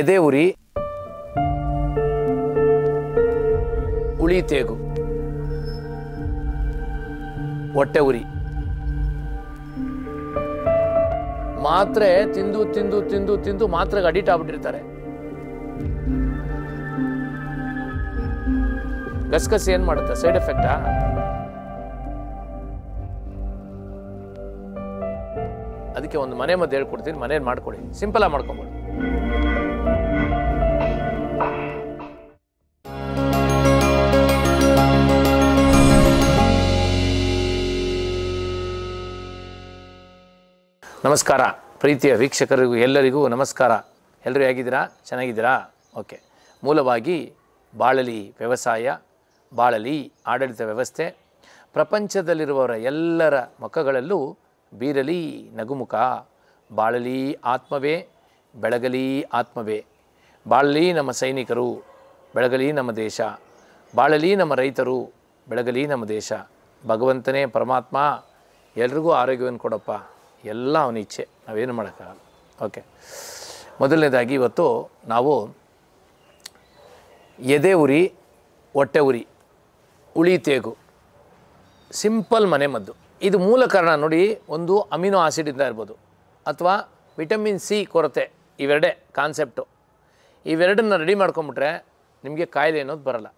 ಎದೆ ಉರಿ ಉಳಿ ತೇಗು ಹೊಟ್ಟೆ ಉರಿ ಮಾತ್ರೆ ತಿಂದು ತಿಂದು ತಿಂದು ತಿಂದು ಮಾತ್ರೆಗೆ ಅಡಿಟ್ ಆಗ್ಬಿಟ್ಟಿರ್ತಾರೆ ಗಸಗಸೆ ಏನ್ ಮಾಡುತ್ತೆ ಸೈಡ್ ಎಫೆಕ್ಟಾ ಅದಕ್ಕೆ ಒಂದು ಮನೆ ಮದ್ದು ಹೇಳ್ಕೊಡ್ತೀನಿ ಮನೇಲಿ ಮಾಡ್ಕೊಳ್ಳಿ ಸಿಂಪಲ್ ಆಗಿ ಮಾಡ್ಕೊಂಬೋದು ನಮಸ್ಕಾರ ಪ್ರೀತಿಯ ವೀಕ್ಷಕರಿಗೂ ಎಲ್ಲರಿಗೂ ನಮಸ್ಕಾರ ಎಲ್ಲರೂ ಹೇಗಿದ್ದೀರಾ ಚೆನ್ನಾಗಿದ್ದೀರಾ ಓಕೆ ಮೂಲವಾಗಿ ಬಾಳಲಿ ವ್ಯವಸಾಯ ಬಾಳಲಿ ಆಡಳಿತ ವ್ಯವಸ್ಥೆ ಪ್ರಪಂಚದಲ್ಲಿರುವವರ ಎಲ್ಲರ ಮುಖಗಳಲ್ಲೂ ಬೀರಲಿ ನಗುಮುಖ ಬಾಳಲಿ ಆತ್ಮವೇ ಬೆಳಗಲಿ ಆತ್ಮವೇ ಬಾಳಲಿ ನಮ್ಮ ಸೈನಿಕರು ಬೆಳಗಲಿ ನಮ್ಮ ದೇಶ ಬಾಳಲಿ ನಮ್ಮ ರೈತರು ಬೆಳಗಲಿ ನಮ್ಮ ದೇಶ ಭಗವಂತನೇ ಪರಮಾತ್ಮ ಎಲ್ರಿಗೂ ಆರೋಗ್ಯವನ್ನು ಕೊಡಪ್ಪ ಎಲ್ಲ ಅವನ ಇಚ್ಛೆ ನಾವೇನು ಮಾಡೋಕ್ಕಾಗಲ್ಲ ಓಕೆ ಮೊದಲನೇದಾಗಿ ಇವತ್ತು ನಾವು ಎದೆ ಉರಿ ಹೊಟ್ಟೆ ಉರಿ ಉಳಿ ತೇಗು ಸಿಂಪಲ್ ಮನೆ ಮದ್ದು ಇದು ಮೂಲ ಕಾರಣ ನೋಡಿ ಒಂದು ಅಮಿನೋ ಆಸಿಡಿಂದ ಇರ್ಬೋದು ಅಥವಾ ವಿಟಮಿನ್ ಸಿ ಕೊರತೆ ಇವೆರಡೇ ಕಾನ್ಸೆಪ್ಟು ಇವೆರಡನ್ನ ರೆಡಿ ಮಾಡ್ಕೊಂಬಿಟ್ರೆ ನಿಮಗೆ ಕಾಯಿಲೆ ಅನ್ನೋದು ಬರಲ್ಲ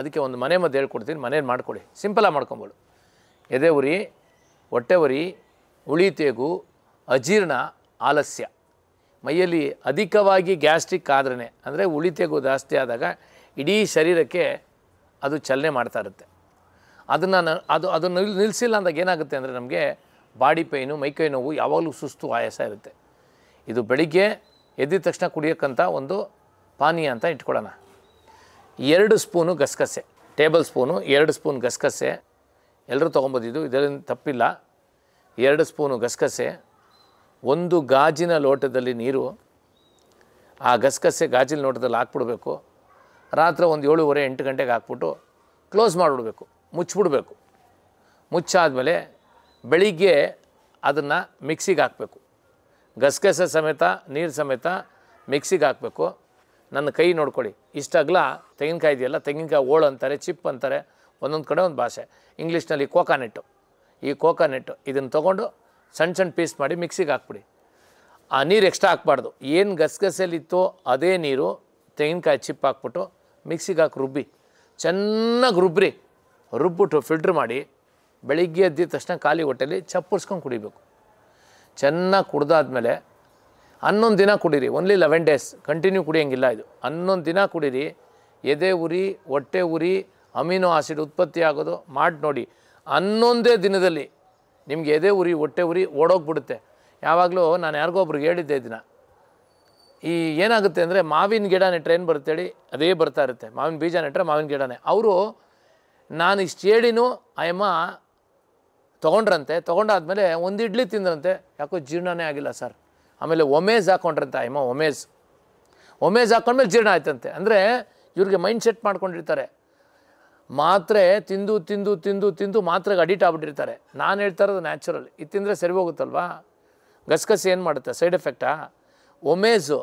ಅದಕ್ಕೆ ಒಂದು ಮನೆ ಮದ್ದು ಹೇಳ್ಕೊಡ್ತೀನಿ ಮನೇಲಿ ಮಾಡ್ಕೊಳ್ಳಿ ಸಿಂಪಲಾಗಿ ಮಾಡ್ಕೊಬೋದು ಎದೆ ಉರಿ ಹೊಟ್ಟೆ ಉರಿ ಉಳಿ ತೇಗು ಅಜೀರ್ಣ ಆಲಸ್ಯ ಮೈಯಲ್ಲಿ ಅಧಿಕವಾಗಿ ಗ್ಯಾಸ್ಟ್ರಿಕ್ ಆದ್ರೆ ಅಂದರೆ ಉಳಿತೆಗು ಜಾಸ್ತಿ ಆದಾಗ ಇಡೀ ಶರೀರಕ್ಕೆ ಅದು ಚಲನೆ ಮಾಡ್ತಾ ಇರುತ್ತೆ ಅದನ್ನು ಅದು ಅದು ನಿಲ್ ನಿಲ್ಲಿಸಿಲ್ಲ ಅಂದಾಗ ಏನಾಗುತ್ತೆ ಅಂದರೆ ನಮಗೆ ಬಾಡಿ ಪೈನು ಮೈಕೈ ನೋವು ಯಾವಾಗಲೂ ಸುಸ್ತು ಆಯಾಸ ಇರುತ್ತೆ ಇದು ಬೆಳಿಗ್ಗೆ ಎದ್ದಿದ ತಕ್ಷಣ ಕುಡಿಯೋಕ್ಕಂಥ ಒಂದು ಪಾನೀಯ ಅಂತ ಇಟ್ಕೊಳ್ಳೋಣ ಎರಡು ಸ್ಪೂನು ಗಸಗಸೆ ಟೇಬಲ್ ಸ್ಪೂನು ಎರಡು ಸ್ಪೂನ್ ಗಸಗಸೆ ಎಲ್ಲರೂ ತೊಗೊಬೋದಿದ್ದು ಇದರಿಂದ ತಪ್ಪಿಲ್ಲ ಎರಡು ಸ್ಪೂನು ಗಸಗಸೆ ಒಂದು ಗಾಜಿನ ಲೋಟದಲ್ಲಿ ನೀರು ಆ ಗಸಗಸೆ ಗಾಜಿನ ಲೋಟದಲ್ಲಿ ಹಾಕ್ಬಿಡ್ಬೇಕು ರಾತ್ರಿ ಒಂದು ಏಳುವರೆ ಎಂಟು ಗಂಟೆಗೆ ಹಾಕ್ಬಿಟ್ಟು ಕ್ಲೋಸ್ ಮಾಡಿಬಿಡ್ಬೇಕು ಮುಚ್ಚಿಬಿಡ್ಬೇಕು ಮುಚ್ಚಾದಮೇಲೆ ಬೆಳಿಗ್ಗೆ ಅದನ್ನು ಮಿಕ್ಸಿಗೆ ಹಾಕಬೇಕು ಗಸಗಸೆ ಸಮೇತ ನೀರು ಸಮೇತ ಮಿಕ್ಸಿಗೆ ಹಾಕಬೇಕು ನನ್ನ ಕೈ ನೋಡ್ಕೊಳ್ಳಿ ಇಷ್ಟಾಗಲ ತೆಂಗಿನಕಾಯಿ ಇದೆಯಲ್ಲ ತೆಂಗಿನಕಾಯಿ ಓಳು ಅಂತಾರೆ ಚಿಪ್ ಅಂತಾರೆ ಒಂದೊಂದು ಕಡೆ ಒಂದು ಭಾಷೆ ಇಂಗ್ಲೀಷ್ನಲ್ಲಿ ಕೋಕಾನೆಟ್ಟು ಈ ಕೋಕಾನೆಟ್ಟು ಇದನ್ನು ತೊಗೊಂಡು ಸಣ್ಣ ಸಣ್ಣ ಪೀಸ್ ಮಾಡಿ ಮಿಕ್ಸಿಗೆ ಹಾಕ್ಬಿಡಿ ಆ ನೀರು ಎಕ್ಸ್ಟ್ರಾ ಹಾಕ್ಬಾರ್ದು ಏನು ಗಸಗಸೆಲಿತ್ತೋ ಅದೇ ನೀರು ತೆಂಗಿನಕಾಯಿ ಚಿಪ್ ಹಾಕ್ಬಿಟ್ಟು ಮಿಕ್ಸಿಗೆ ಹಾಕಿ ರುಬ್ಬಿ ಚೆನ್ನಾಗಿ ರುಬ್ಬ್ರಿ ರುಬ್ಬಿಟ್ಟು ಫಿಲ್ಟ್ರ್ ಮಾಡಿ ಬೆಳಿಗ್ಗೆ ಎದ್ದಿದ ತಕ್ಷಣ ಖಾಲಿ ಹೊಟ್ಟೆಯಲ್ಲಿ ಚಪ್ಪರ್ಸ್ಕೊಂಡು ಕುಡಿಬೇಕು ಚೆನ್ನಾಗಿ ಕುಡ್ದಾದ್ಮೇಲೆ ಹನ್ನೊಂದು ದಿನ ಕುಡೀರಿ ಓನ್ಲಿ ಲೆವೆನ್ ಡೇಸ್ ಕಂಟಿನ್ಯೂ ಕುಡಿಯೋಂಗಿಲ್ಲ ಇದು ಹನ್ನೊಂದು ದಿನ ಕುಡೀರಿ ಎದೆ ಉರಿ ಹೊಟ್ಟೆ ಉರಿ ಅಮಿನೋ ಆಸಿಡ್ ಉತ್ಪತ್ತಿ ಆಗೋದು ಮಾಡಿ ನೋಡಿ ಹನ್ನೊಂದೇ ದಿನದಲ್ಲಿ ನಿಮಗೆ ಎದೆ ಉರಿ ಹೊಟ್ಟೆ ಉರಿ ಓಡೋಗ್ಬಿಡುತ್ತೆ ಯಾವಾಗಲೂ ನಾನು ಯಾರಿಗೊಬ್ರಿಗೆ ಹೇಳಿದ್ದೆ ದಿನ ಈ ಏನಾಗುತ್ತೆ ಅಂದರೆ ಮಾವಿನ ಗಿಡ ನೆಟ್ಟರೆ ಏನು ಬರ್ತೇಳಿ ಅದೇ ಬರ್ತಾ ಇರುತ್ತೆ ಮಾವಿನ ಬೀಜ ನೆಟ್ಟರೆ ಮಾವಿನ ಗಿಡನೇ ಅವರು ನಾನು ಇಷ್ಟು ಹೇಳಿನೂ ಐ ಎಮ್ ತೊಗೊಂಡ್ರಂತೆ ತೊಗೊಂಡಾದಮೇಲೆ ಒಂದು ಇಡ್ಲಿ ತಿಂದ್ರಂತೆ ಯಾಕೋ ಜೀರ್ಣನೇ ಆಗಿಲ್ಲ ಸರ್ ಆಮೇಲೆ ಒಮೇಜ್ ಹಾಕೊಂಡ್ರಂತೆ ಅಯ್ಯಮ್ಮ ಒಮೇಜ್ ಒಮೇಜ್ ಹಾಕೊಂಡ್ಮೇಲೆ ಜೀರ್ಣ ಆಯ್ತಂತೆ ಅಂದರೆ ಇವ್ರಿಗೆ ಮೈಂಡ್ ಸೆಟ್ ಮಾಡ್ಕೊಂಡಿರ್ತಾರೆ ಮಾತ್ರೆ ತಿಂದು ತಿಂದು ತಿಂದು ತಿಂದು ಮಾತ್ರೆಗೆ ಅಡಿಟ್ ಆಗ್ಬಿಟ್ಟಿರ್ತಾರೆ ನಾನು ಹೇಳ್ತಾ ಇರೋದು ನ್ಯಾಚುರಲ್ ಇದು ತಿಂದರೆ ಸರಿ ಹೋಗುತ್ತಲ್ವಾ ಗಸಗಸೆ ಏನು ಮಾಡುತ್ತೆ ಸೈಡ್ ಎಫೆಕ್ಟಾ ಒಮೇಜು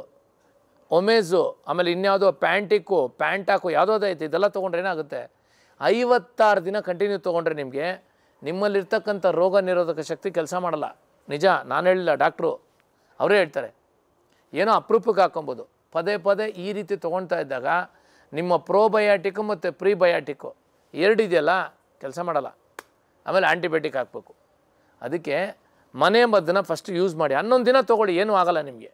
ಒಮೇಝು ಆಮೇಲೆ ಇನ್ಯಾವುದೋ ಪ್ಯಾಂಟಿಕ್ಕು ಪ್ಯಾಂಟ್ ಹಾಕು ಯಾವುದೋ ಐತೆ ಇದೆಲ್ಲ ತೊಗೊಂಡ್ರೆ ಏನಾಗುತ್ತೆ ಐವತ್ತಾರು ದಿನ ಕಂಟಿನ್ಯೂ ತೊಗೊಂಡ್ರೆ ನಿಮಗೆ ನಿಮ್ಮಲ್ಲಿರ್ತಕ್ಕಂಥ ರೋಗ ನಿರೋಧಕ ಶಕ್ತಿ ಕೆಲಸ ಮಾಡಲ್ಲ ನಿಜ ನಾನು ಹೇಳಿಲ್ಲ ಡಾಕ್ಟ್ರು ಅವರೇ ಹೇಳ್ತಾರೆ ಏನೋ ಅಪರೂಪಕ್ಕೆ ಹಾಕೊಬೋದು ಪದೇ ಪದೇ ಈ ರೀತಿ ತೊಗೊಳ್ತಾ ಇದ್ದಾಗ ನಿಮ್ಮ ಪ್ರೋಬಯಾಟಿಕು ಮತ್ತು ಪ್ರೀಬಯಾಟಿಕ್ಕು ಎರಡು ಇದೆಯಲ್ಲ ಕೆಲಸ ಮಾಡಲ್ಲ ಆಮೇಲೆ ಆ್ಯಂಟಿಬಯೋಟಿಕ್ ಹಾಕಬೇಕು ಅದಕ್ಕೆ ಮನೆ ಮದ್ದನ್ನು ಫಸ್ಟ್ ಯೂಸ್ ಮಾಡಿ ಹನ್ನೊಂದು ದಿನ ತೊಗೊಳ್ಳಿ ಏನೂ ಆಗಲ್ಲ ನಿಮಗೆ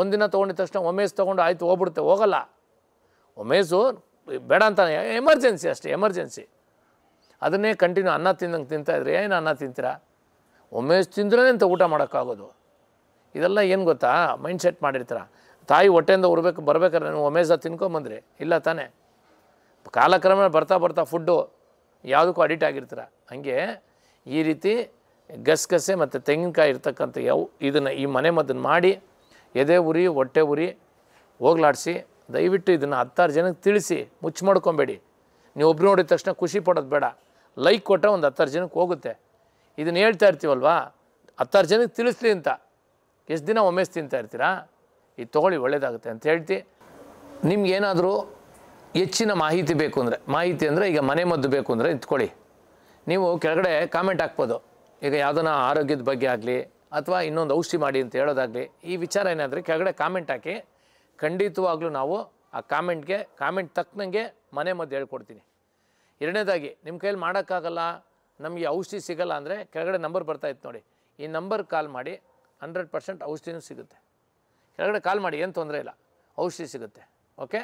ಒಂದು ದಿನ ತೊಗೊಂಡಿದ ತಕ್ಷಣ ಒಮೇಸ್ ತೊಗೊಂಡು ಆಯಿತು ಹೋಗ್ಬಿಡುತ್ತೆ ಹೋಗಲ್ಲ ಒಮೇಸು ಬೇಡ ಅಂತ ಎಮರ್ಜೆನ್ಸಿ ಅಷ್ಟೇ ಎಮರ್ಜೆನ್ಸಿ ಅದನ್ನೇ ಕಂಟಿನ್ಯೂ ಅನ್ನ ತಿಂದಂಗೆ ಇದ್ರೆ ಏನು ಅನ್ನ ತಿಂತೀರ ಒಮ್ಮೆ ತಿಂದ್ರೇ ಅಂತ ಊಟ ಮಾಡೋಕ್ಕಾಗೋದು ಇದೆಲ್ಲ ಏನು ಗೊತ್ತಾ ಮೈಂಡ್ ಸೆಟ್ ಮಾಡಿರ್ತೀರ ತಾಯಿ ಹೊಟ್ಟೆಯಿಂದ ಉರ್ಬೇಕು ಬರ್ಬೇಕಾದ್ರೆ ನೀವು ಒಮೇಸ ತಿನ್ಕೊಂಬಂದ್ರಿ ಇಲ್ಲ ತಾನೇ ಕಾಲಕ್ರಮ ಬರ್ತಾ ಬರ್ತಾ ಫುಡ್ಡು ಯಾವುದಕ್ಕೂ ಅಡಿಟ್ ಆಗಿರ್ತೀರ ಹಂಗೆ ಈ ರೀತಿ ಗಸಗಸೆ ಮತ್ತು ತೆಂಗಿನಕಾಯಿ ಇರ್ತಕ್ಕಂಥ ಯಾವ ಇದನ್ನು ಈ ಮನೆ ಮದ್ದನ್ನು ಮಾಡಿ ಎದೆ ಉರಿ ಹೊಟ್ಟೆ ಉರಿ ಹೋಗ್ಲಾಡಿಸಿ ದಯವಿಟ್ಟು ಇದನ್ನು ಹತ್ತಾರು ಜನಕ್ಕೆ ತಿಳಿಸಿ ಮುಚ್ಚಿ ಮಾಡ್ಕೊಬೇಡಿ ನೀವು ಒಬ್ರು ನೋಡಿದ ತಕ್ಷಣ ಖುಷಿ ಪಡೋದು ಬೇಡ ಲೈಕ್ ಕೊಟ್ಟರೆ ಒಂದು ಹತ್ತಾರು ಜನಕ್ಕೆ ಹೋಗುತ್ತೆ ಇದನ್ನು ಹೇಳ್ತಾ ಇರ್ತೀವಲ್ವಾ ಹತ್ತಾರು ಜನಕ್ಕೆ ತಿಳಿಸ್ಲಿ ಅಂತ ಎಷ್ಟು ದಿನ ಒಮ್ಮೆ ತಿಂತಾ ಇರ್ತೀರಾ ಇದು ತೊಗೊಳ್ಳಿ ಒಳ್ಳೇದಾಗುತ್ತೆ ಅಂತ ಹೇಳ್ತಿ ನಿಮ್ಗೇನಾದರೂ ಹೆಚ್ಚಿನ ಮಾಹಿತಿ ಬೇಕು ಅಂದರೆ ಮಾಹಿತಿ ಅಂದರೆ ಈಗ ಮನೆ ಮದ್ದು ಬೇಕು ಅಂದರೆ ಇಟ್ಕೊಳ್ಳಿ ನೀವು ಕೆಳಗಡೆ ಕಾಮೆಂಟ್ ಹಾಕ್ಬೋದು ಈಗ ಯಾವುದನ್ನ ಆರೋಗ್ಯದ ಬಗ್ಗೆ ಆಗಲಿ ಅಥವಾ ಇನ್ನೊಂದು ಔಷಧಿ ಮಾಡಿ ಅಂತ ಹೇಳೋದಾಗಲಿ ಈ ವಿಚಾರ ಏನಾದರೆ ಕೆಳಗಡೆ ಕಾಮೆಂಟ್ ಹಾಕಿ ಖಂಡಿತವಾಗಲೂ ನಾವು ಆ ಕಾಮೆಂಟ್ಗೆ ಕಾಮೆಂಟ್ ತಕ್ಕಂಗೆ ಮನೆ ಮದ್ದು ಹೇಳ್ಕೊಡ್ತೀನಿ ಎರಡನೇದಾಗಿ ನಿಮ್ಮ ಕೈಯಲ್ಲಿ ಮಾಡೋಕ್ಕಾಗಲ್ಲ ನಮಗೆ ಔಷಧಿ ಸಿಗಲ್ಲ ಅಂದರೆ ಕೆಳಗಡೆ ನಂಬರ್ ಇತ್ತು ನೋಡಿ ಈ ನಂಬರ್ ಕಾಲ್ ಮಾಡಿ ಹಂಡ್ರೆಡ್ ಪರ್ಸೆಂಟ್ ಔಷಧಿನೂ ಸಿಗುತ್ತೆ ಕೆಳಗಡೆ ಕಾಲ್ ಮಾಡಿ ಏನು ತೊಂದರೆ ಇಲ್ಲ ಔಷಧಿ ಸಿಗುತ್ತೆ ಓಕೆ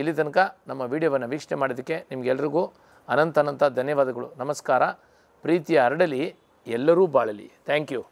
ಇಲ್ಲಿ ತನಕ ನಮ್ಮ ವಿಡಿಯೋವನ್ನು ವೀಕ್ಷಣೆ ಮಾಡೋದಕ್ಕೆ ನಿಮಗೆಲ್ರಿಗೂ ಅನಂತ ಅನಂತ ಧನ್ಯವಾದಗಳು ನಮಸ್ಕಾರ ಪ್ರೀತಿಯ ಹರಡಲಿ ಎಲ್ಲರೂ ಬಾಳಲಿ ಥ್ಯಾಂಕ್ ಯು